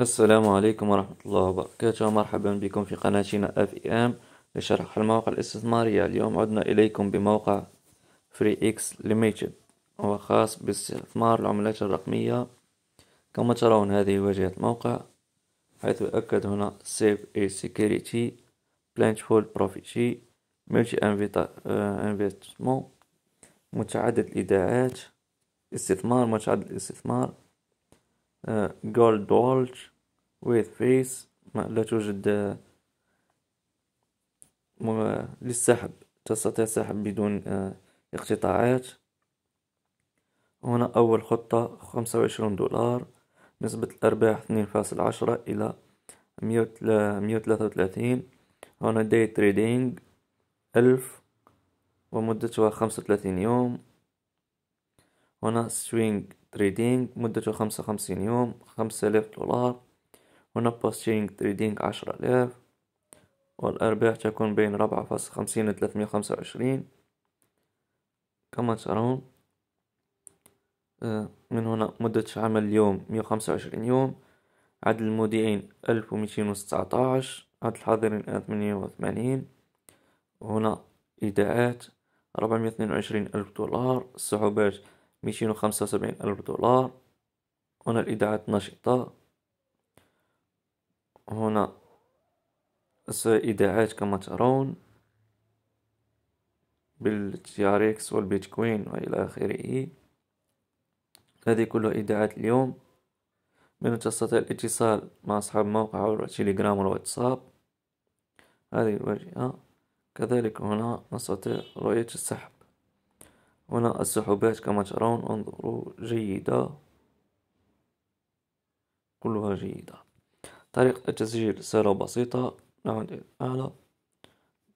السلام عليكم ورحمة الله وبركاته مرحبا بكم في قناتنا اف اي ام لشرح المواقع الاستثمارية اليوم عدنا إليكم بموقع فري اكس ليميتد هو خاص باستثمار العملات الرقمية كما ترون هذه واجهة الموقع حيث يؤكد هنا سيف اي سيكوريتي فول بروفيتي ملتي انفيتمون متعدد الإيداعات استثمار متعدد الاستثمار جولد والش ويت فيس لا توجد للسحب تستطيع السحب بدون آه، اقتطاعات هنا أول خطة خمسة وعشرون دولار نسبة الأرباح اثنين فاصل عشرة إلى مية وثلاثة وثلاثين هنا داي تريدينج ألف ومدتها خمسة وثلاثين يوم هنا سوينج تريدينج مدته خمسة وخمسين يوم خمسة آلاف دولار هنا بوستينج تريدينج عشرة آلاف والأرباح تكون بين ربعة فاصل خمسين لثلاثمية خمسة وعشرين كما ترون آه، من هنا مدة عمل اليوم مية وخمسة وعشرين يوم عدد المودعين ألف وميتين عشر عدد الحاضرين ثمانية وثمانين هنا إيداعات ربعمية اثنين وعشرين ألف دولار الصعوبات ميتين وخمسة وسبعين ألف دولار هنا الإذاعات النشطة هنا الإذاعات كما ترون بالتياريكس والبيتكوين وإلى آخره هذه كلها إذاعات اليوم من تستطيع الاتصال مع أصحاب موقع عبر التليجرام والواتساب هذه الواجهة كذلك هنا نستطيع رؤية السحب هنا السحبات كما ترون انظروا جيدة كلها جيدة طريقة التسجيل سهلة بسيطة نعود إلى الأعلى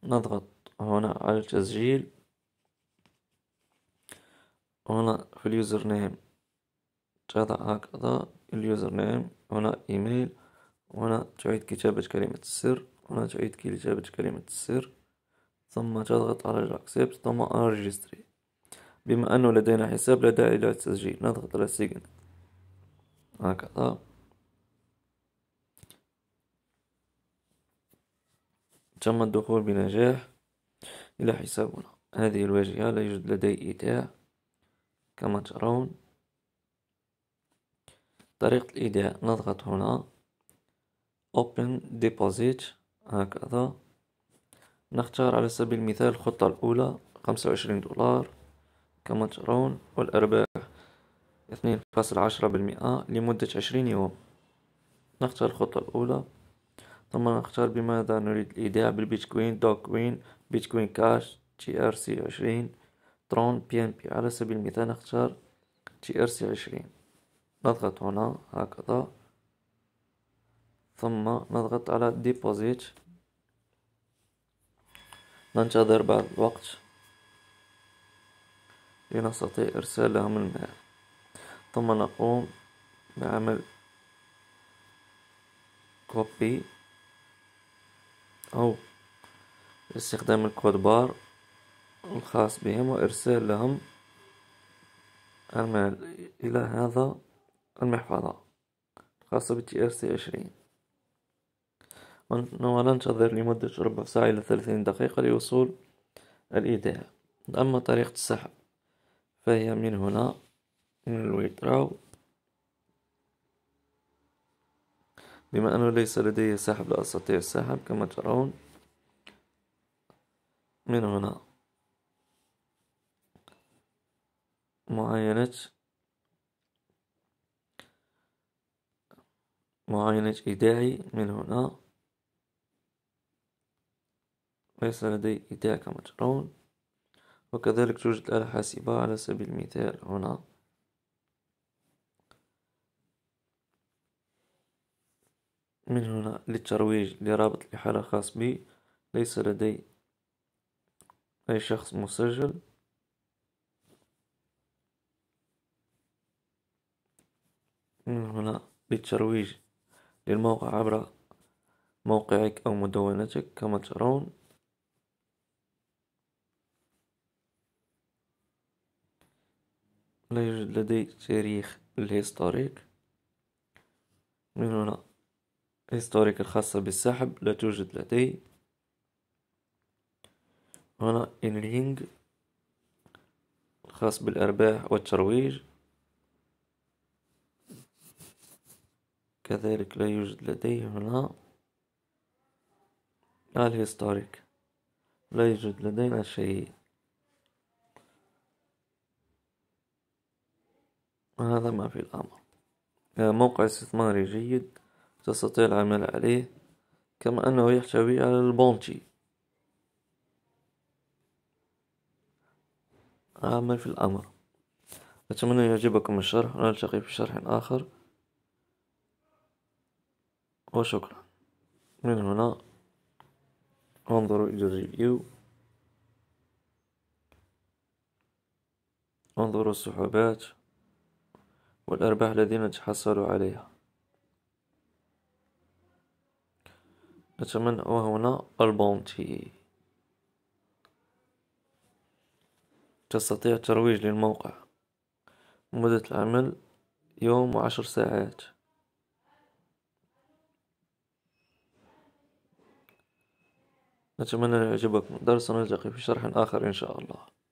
نضغط هنا على التسجيل هنا في اليوزر نيم تضع هكذا اليوزر نيم هنا ايميل هنا تعيد كتابة كلمة السر هنا تعيد كتابة كلمة السر ثم تضغط على الاكسبت ثم انرجستري بما أنه لدينا حساب لا داعي للتسجيل نضغط على سيجن هكذا تم الدخول بنجاح إلى حسابنا هذه الواجهة لا يوجد لدي إيداع كما ترون طريقة الإيداع نضغط هنا Open Deposit هكذا نختار على سبيل المثال الخطة الأولى خمسة وعشرين دولار كما ترون والأرباح اثنين فاصل عشرة بالمئة لمدة عشرين يوم نختار الخطة الأولى ثم نختار بماذا نريد الإيداع بالبيتكوين دوكوين بيتكوين كاش تي ار سي عشرين ترون بي ان بي على سبيل المثال نختار تي ار سي عشرين نضغط هنا هكذا ثم نضغط على ديبوزيت ننتظر بعض الوقت لنستطيع إرسال لهم الماء ثم نقوم بعمل كوبي أو استخدام الكود بار الخاص بهم وإرسال لهم المال إلى هذا المحفظة الخاصة بـ TRC20 وننتظر لمدة ربع ساعة إلى ثلاثين دقيقة لوصول الإيداع أما طريقة السحب فهي من هنا من الويتراو بما أنه ليس لدي سحب لا أستطيع السحب كما ترون من هنا معاينة معاينة إيداعي من هنا ليس لدي إيداع كما ترون وكذلك توجد الآلة الحاسبة على سبيل المثال هنا من هنا للترويج لرابط الإحالة خاص بي ليس لدي أي شخص مسجل من هنا للترويج للموقع عبر موقعك أو مدونتك كما ترون لا يوجد لدي تاريخ الهيستوريك من هنا هيستوريك الخاصة بالسحب لا توجد لدي هنا انلينج الخاص بالأرباح والترويج كذلك لا يوجد لدي هنا الهيستوريك لا يوجد لدينا شيء هذا ما في الأمر موقع استثماري جيد تستطيع العمل عليه كما أنه يحتوي على البونتي عمل في الأمر أتمنى يعجبكم الشرح ونلتقي في شرح آخر وشكرا من هنا انظروا إلى الريفيو انظروا السحوبات والأرباح الذين تحصلوا عليها نتمنى وهنا البونتي تستطيع الترويج للموقع مدة العمل يوم وعشر ساعات نتمنى أن يعجبكم درس نلتقي في شرح آخر إن شاء الله